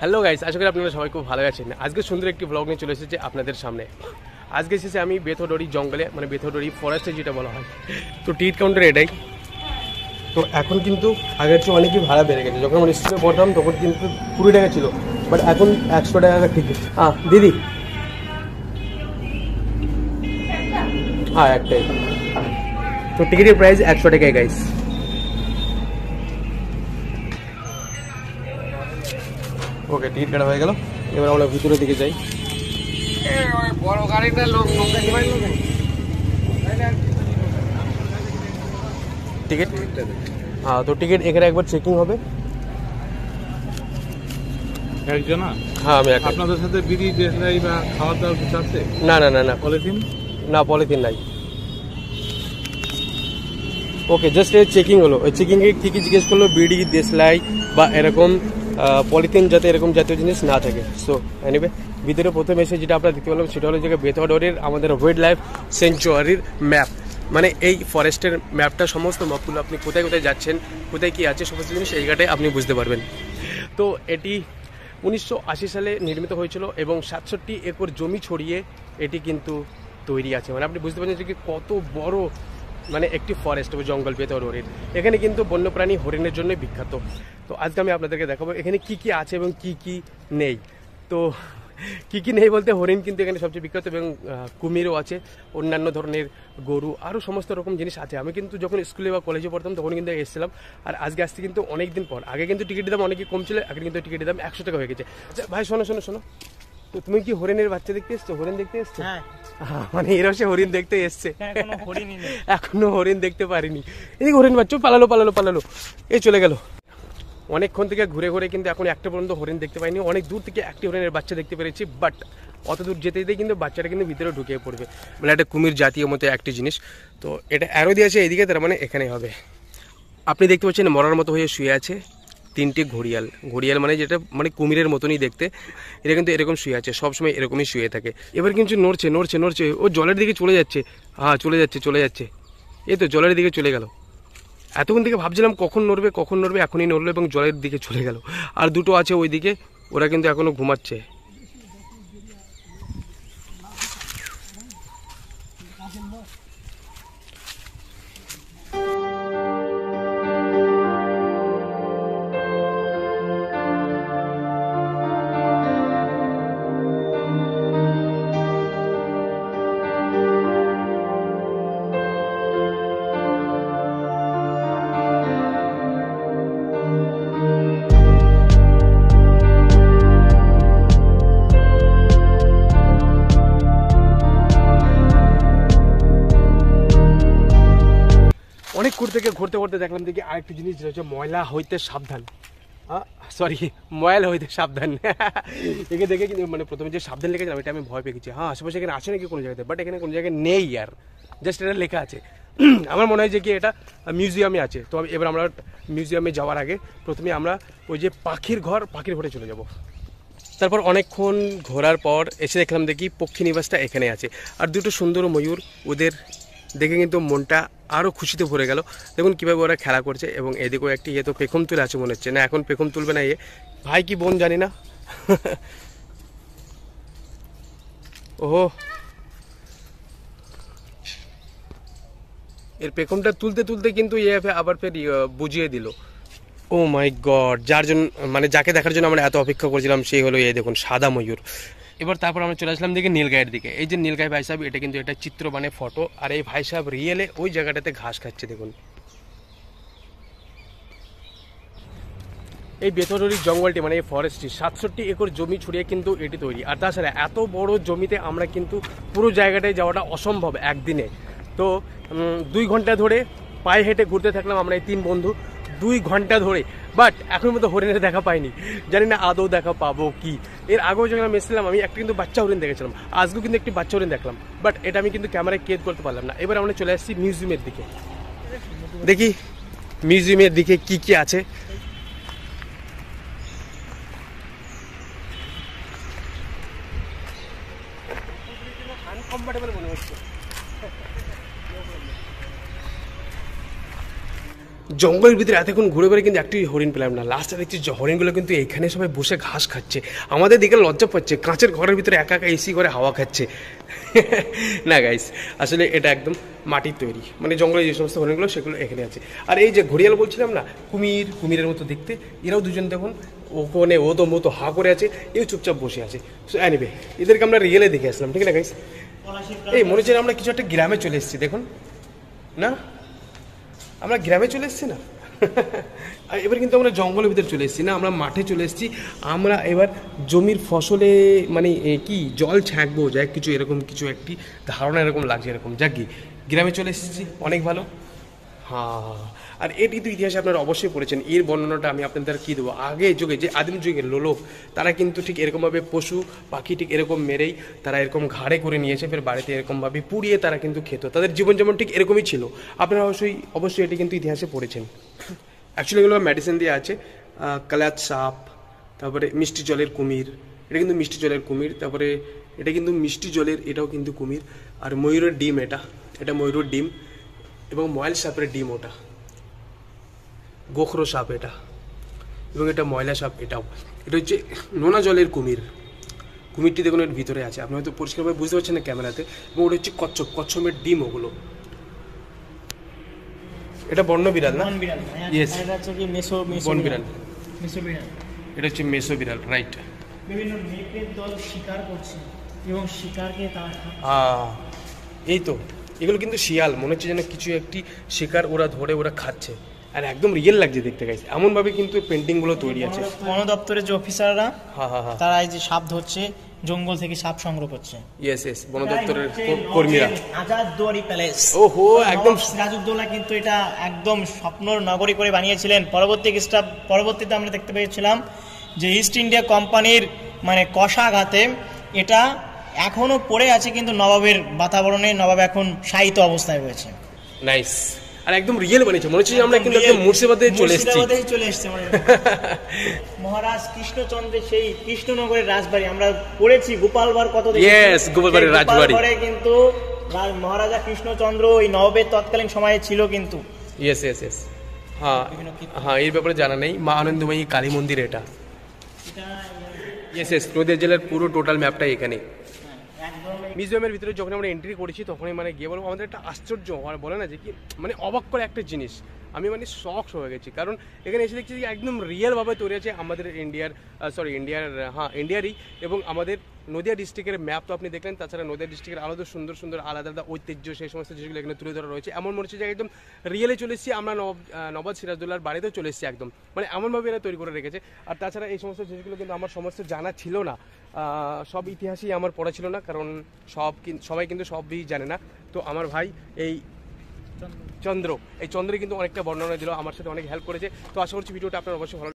Hello guys আশা করি আপনারা সবাই খুব ভালো আছেন আজকে সুন্দর একটি ব্লগ নিয়ে চলে এসেছে আপনাদের সামনে আজকে এসেছে আমি বেথোডরি জঙ্গলে মানে বেথোডরি ফরেস্টে যেটা বলা হয় তো টিট কাউন্টার এটাই তো এখন কিন্তু আগের চেয়ে অনেকই ভাড়া বেড়ে গেছে যখন আমরা স্কুলে পড়তাম তখন কিন্তু কুড়ি টাকা ছিল বাট এখন একশো টাকা টিকিট হ্যাঁ দিদি হ্যাঁ একটাই তো টিকিটের প্রাইস একশো টাকায় গাইস ওকে টিকিট কাটা হয়ে গেল এবার আমরা ভিতরের দিকে যাই টিকিট হ্যাঁ তো টিকিট এখানে একবার চেকিং হবে একজন হ্যাঁ আপনাদের সাথে বিড়ি বা খাওয়া দাওয়ার না না না না পলিথিন না পলিথিন নাই ওকে জাস্ট চেকিং হলো ওই কী কী জিজ্ঞেস করলো বিড়ি দেশলাই বা এরকম পলিথিন যাতে এরকম জাতীয় জিনিস না থাকে সো অ্যানিবে ভিতরে প্রথম এসে যেটা আমরা দেখতে পেলাম সেটা হলো যে বেথডরের আমাদের ওয়াইল্ড লাইফ সেঞ্চুয়ারির ম্যাপ মানে এই ফরেস্টের ম্যাপটা সমস্ত ম্যাপগুলো আপনি কোথায় কোথায় যাচ্ছেন কোথায় কী আছে সমস্ত জিনিস এই জায়গাটায় আপনি বুঝতে পারবেন তো এটি উনিশশো সালে নির্মিত হয়েছিল এবং সাতষট্টি একর জমি ছড়িয়ে এটি কিন্তু তৈরি আছে মানে আপনি বুঝতে পারছেন যে কত বড় মানে একটি ফরেস্ট জঙ্গল বেতর হরিণ এখানে কিন্তু বন্যপ্রাণী হরিণের জন্য বিখ্যাত তো আজকে আমি আপনাদেরকে দেখাবো এখানে কি কি আছে এবং কি কি নেই তো কি কি নেই বলতে হরিণ কিন্তু এখানে সবচেয়ে বিখ্যাত এবং কুমিরও আছে অন্যান্য ধরনের গরু আরও সমস্ত রকম জিনিস আছে আমি কিন্তু যখন স্কুলে বা কলেজে পড়তাম তখন কিন্তু এসেছিলাম আর আজকে আসতে কিন্তু অনেক দিন পর আগে কিন্তু টিকিটের দাম অনেকই কম ছিল এখন কিন্তু টিকিটের দাম একশো টাকা হয়ে গেছে আচ্ছা, ভাই শোনো শোনো শোনো তো তুমি কি হরিণের বাচ্চা দেখতে এসছো হরিণ দেখতে এসছো হ্যাঁ। মানে এরা সে হরিণ দেখতে এসছে এখনো হরিণ দেখতে পারিনি এদিকে হরিণ বাচ্চু পালালো পালালো পালালো এই চলে গেল অনেকক্ষণ থেকে ঘুরে ঘুরে কিন্তু এখন একটা পর্যন্ত হরিণ দেখতে পাইনি অনেক দূর থেকে একটি হরিণের বাচ্চা দেখতে পেরেছি বাট অত দূর যেতে যেতে কিন্তু বাচ্চাটা কিন্তু ভিতরে ঢুকে পড়বে মানে একটা কুমির জাতীয় মতো একটি জিনিস তো এটা অ্যারো দিয়েছে এদিকে তার মানে এখানেই হবে আপনি দেখতে পাচ্ছেন মরার মতো হয়ে শুয়ে আছে তিনটে ঘড়িয়াল ঘড়িয়াল মানে যেটা মানে কুমিরের মতনই দেখতে এটা কিন্তু এরকম শুয়ে আছে সবসময় এরকমই শুয়ে থাকে এবার কিন্তু নড়ছে নড়ছে নড়ছে ও জলের দিকে চলে যাচ্ছে হ্যাঁ চলে যাচ্ছে চলে যাচ্ছে এই তো জলের দিকে চলে গেল এতক্ষণ থেকে ভাবছিলাম কখন নড়বে কখন নড়বে এখনই নড়লো এবং জলের দিকে চলে গেল আর দুটো আছে ওই দিকে ওরা কিন্তু এখনও ঘুমাচ্ছে অনেক ঘুর থেকে ঘুরতে ঘুরতে দেখলাম দেখি আরেকটি জিনিস যেটা হচ্ছে ময়লা হইতে সাবধান সরি ময়লা হইতে সাবধান একে দেখে কিন্তু মানে প্রথমে যে সাবধান লিখেছিলাম এটা আমি ভয় পেয়ে গেছি হ্যাঁ আশেপাশে এখানে আছে নাকি কোনো জায়গাতে বাট এখানে কোনো জায়গায় নেই আর জাস্ট এটা লেখা আছে আমার মনে হয় যে কি এটা মিউজিয়ামে আছে তো এবার আমরা মিউজিয়ামে যাওয়ার আগে প্রথমে আমরা ওই যে পাখির ঘর পাখির ঘরে চলে যাব তারপর অনেকক্ষণ ঘোরার পর এসে দেখলাম দেখি পক্ষী নিবাসটা এখানে আছে আর দুটো সুন্দর ময়ূর ওদের দেখে কিন্তু মনটা আরও খুশিতে ভরে গেল দেখুন কীভাবে ওরা খেলা করছে এবং এদিকেও একটি ইয়ে তো পেখম তুলে আছে মনে হচ্ছে না এখন পেখম তুলবে না ইয়ে ভাই কি বোন জানি না ও এর পেখমটা তুলতে তুলতে কিন্তু ইএফএ আবার ফের বুঝিয়ে দিল ও মাই গড যার জন্য মানে যাকে দেখার জন্য আমরা এত অপেক্ষা করছিলাম সেই হলো এই দেখুন সাদা ময়ূর এবার তারপর আমরা চলে আসলাম দেখি নীলগাইয়ের দিকে এই যে নীলগাই ভাই সাহেব এটা কিন্তু এটা চিত্র মানে ফটো আর এই ভাই সাহেব রিয়েলে ওই জায়গাটাতে ঘাস খাচ্ছে দেখুন এই বেথরুরির জঙ্গলটি মানে এই ফরেস্টটি সাতষট্টি একর জমি ছড়িয়ে কিন্তু এটি তৈরি আর তাছাড়া এত বড় জমিতে আমরা কিন্তু পুরো জায়গাটায় যাওয়াটা অসম্ভব একদিনে তো দুই ঘন্টা ধরে পায়ে হেঁটে ঘুরতে থাকলাম আমরা এই তিন বন্ধু দুই ঘন্টা ধরে বাট এখন মতো হরিণের দেখা পাইনি জানি না আদৌ দেখা পাবো কি এর আগেও যখন আমি এসেছিলাম আমি একটা কিন্তু বাচ্চা হরিণ দেখেছিলাম আজকেও কিন্তু একটি বাচ্চা হরিণ দেখলাম বাট এটা আমি কিন্তু ক্যামেরায় কেদ করতে পারলাম না এবার আমরা চলে আসছি মিউজিয়ামের দিকে দেখি মিউজিয়ামের দিকে কি কি আছে জঙ্গলের ভিতরে এতক্ষণ ঘুরে বেড়ে কিন্তু একটি হরিণ পেলাম না লাস্টে দেখছি হরিণগুলো কিন্তু এখানে সবাই বসে ঘাস খাচ্ছে আমাদের দিকে লজ্জা পাচ্ছে কাঁচের ঘরের ভিতরে একা একা এসি করে হাওয়া খাচ্ছে না গাইস আসলে এটা একদম মাটির তৈরি মানে জঙ্গলে যে সমস্ত হরিণগুলো সেগুলো এখানে আছে আর এই যে ঘড়িয়াল বলছিলাম না কুমির কুমিরের মতো দেখতে এরাও দুজন দেখুন ওখানে ও তো মতো হা করে আছে এও চুপচাপ বসে আছে সো অ্যানিবে এদেরকে আমরা রিয়েলে দেখে আসলাম ঠিক না গাইস এই মনে হচ্ছে আমরা কিছু একটা গ্রামে চলে এসেছি দেখুন না আমরা গ্রামে চলে এসেছি না আর এবার কিন্তু আমরা জঙ্গলের ভিতরে চলে এসেছি না আমরা মাঠে চলে এসেছি আমরা এবার জমির ফসলে মানে কি জল ছাঁকবো যাই কিছু এরকম কিছু একটি ধারণা এরকম লাগছে এরকম যাক গ্রামে চলে এসেছি অনেক ভালো আর এটি তো ইতিহাসে আপনারা অবশ্যই পড়েছেন এর বর্ণনাটা আমি আপনাদের কি দেবো আগে যুগে যে আদিম যুগে লোলক তারা কিন্তু ঠিক এরকমভাবে পশু পাখি ঠিক এরকম মেরেই তারা এরকম ঘাড়ে করে নিয়েছে ফের বাড়িতে এরকমভাবে পুড়িয়ে তারা কিন্তু খেত তাদের জীবন যেমন ঠিক এরকমই ছিল আপনারা অবশ্যই অবশ্যই এটি কিন্তু ইতিহাসে পড়েছেন অ্যাকচুয়ালি এগুলো মেডিসিন দিয়ে আছে কালাত সাপ তারপরে মিষ্টি জলের কুমির এটা কিন্তু মিষ্টি জলের কুমির তারপরে এটা কিন্তু মিষ্টি জলের এটাও কিন্তু কুমির আর ময়ূরের ডিম এটা এটা ময়ূরের ডিম এবং ময়েল সাপের ডিম ওটা গোখরো সাপ এটা এবং এটা ময়লা সাপ এটাও এটা হচ্ছে নোনা জলের কুমির কুমিরটি দেখুন এর ভিতরে আছে আপনি হয়তো পরিষ্কারভাবে বুঝতে পারছেন না ক্যামেরাতে এবং ওটা হচ্ছে কচ্ছপ কচ্ছপের ডিম ওগুলো এটা বন্য বিড়াল না বিড়াল এটা হচ্ছে মেসো বিড়াল রাইট বিভিন্ন শিকার করছে এবং শিকারকে এই তো এগুলো কিন্তু শিয়াল মনে হচ্ছে যেন কিছু একটি শিকার ওরা ধরে ওরা খাচ্ছে আর একদম রিয়েল লাগছে দেখতে গাইছে এমনভাবে কিন্তু পেন্টিংগুলো তৈরি আছে বন দপ্তরের যে অফিসাররা হ্যাঁ হ্যাঁ তারা এই যে সাপ ধরছে জঙ্গল থেকে সাপ সংগ্রহ করছে ইয়েস ইয়েস বন দপ্তরের কর্মীরা আজাদদুয়ারি প্যালেস ওহো একদম সিরাজউদ্দৌলা কিন্তু এটা একদম স্বপ্নর নগরী করে বানিয়েছিলেন পরবর্তী স্টাফ পরবর্তীতে আমরা দেখতে পেয়েছিলাম যে ইস্ট ইন্ডিয়া কোম্পানির মানে কষাঘাতে এটা এখনো পড়ে আছে কিন্তু নবাবের বাতাবরণে নবাব এখন সাহিত্য অবস্থায় রয়েছে নাইস আর একদম রিয়েল বানিয়েছে মনে হচ্ছে যে আমরা কিন্তু একদম মুর্শিদাবাদে চলে এসেছি চলে এসেছে মহারাজ কৃষ্ণচন্দ্রের সেই কৃষ্ণনগরের রাজবাড়ি আমরা পড়েছি গোপালবার কত ইয়েস গোপালবাড়ির রাজবাড়ি পরে কিন্তু মহারাজা কৃষ্ণচন্দ্র ওই নবাবের তৎকালীন সময়ে ছিল কিন্তু ইয়েস ইয়েস ইয়েস হ্যাঁ হ্যাঁ এই ব্যাপারে জানা নেই মা আনন্দময়ী কালী মন্দির এটা ইয়েস ইয়েস নদীয়া জেলার পুরো টোটাল ম্যাপটা এখানে মিউজিয়ামের ভিতরে যখন আমরা এন্ট্রি করেছি তখনই মানে গিয়ে বলবো আমাদের একটা আশ্চর্য আর বলে না যে কি মানে অবাক করে একটা জিনিস আমি মানে শখ হয়ে গেছি কারণ এখানে এসে দেখছি একদম রিয়েলভাবে তৈরি আছে আমাদের ইন্ডিয়ার সরি ইন্ডিয়ার হ্যাঁ ইন্ডিয়ারই এবং আমাদের নদিয়া ডিস্ট্রিক্টের ম্যাপ তো আপনি দেখলেন তাছাড়া নদিয়া ডিস্ট্রিক্টের আলাদা সুন্দর সুন্দর আলাদা আলাদা ঐতিহ্য সেই সমস্ত জিনিসগুলো এখানে তুলে ধরা রয়েছে এমন মনে হচ্ছে যে একদম রিয়েলে চলে এসেছি আমরা নবাদ সিরাজদুল্লার বাড়িতেও চলে এসেছি একদম মানে এমনভাবে এরা তৈরি করে রেখেছে আর তাছাড়া এই সমস্ত জিনিসগুলো কিন্তু আমার সমস্ত জানা ছিল না সব ইতিহাসই আমার পড়া ছিল না কারণ সব সবাই কিন্তু সবই জানে না তো আমার ভাই এই চন্দ্র এই চন্দ্রে কিন্তু অনেকটা বর্ণনা দিল আমার সাথে অনেক হেল্প করেছে তো আশা করছি ভিডিওটা আপনার অবশ্যই ভালো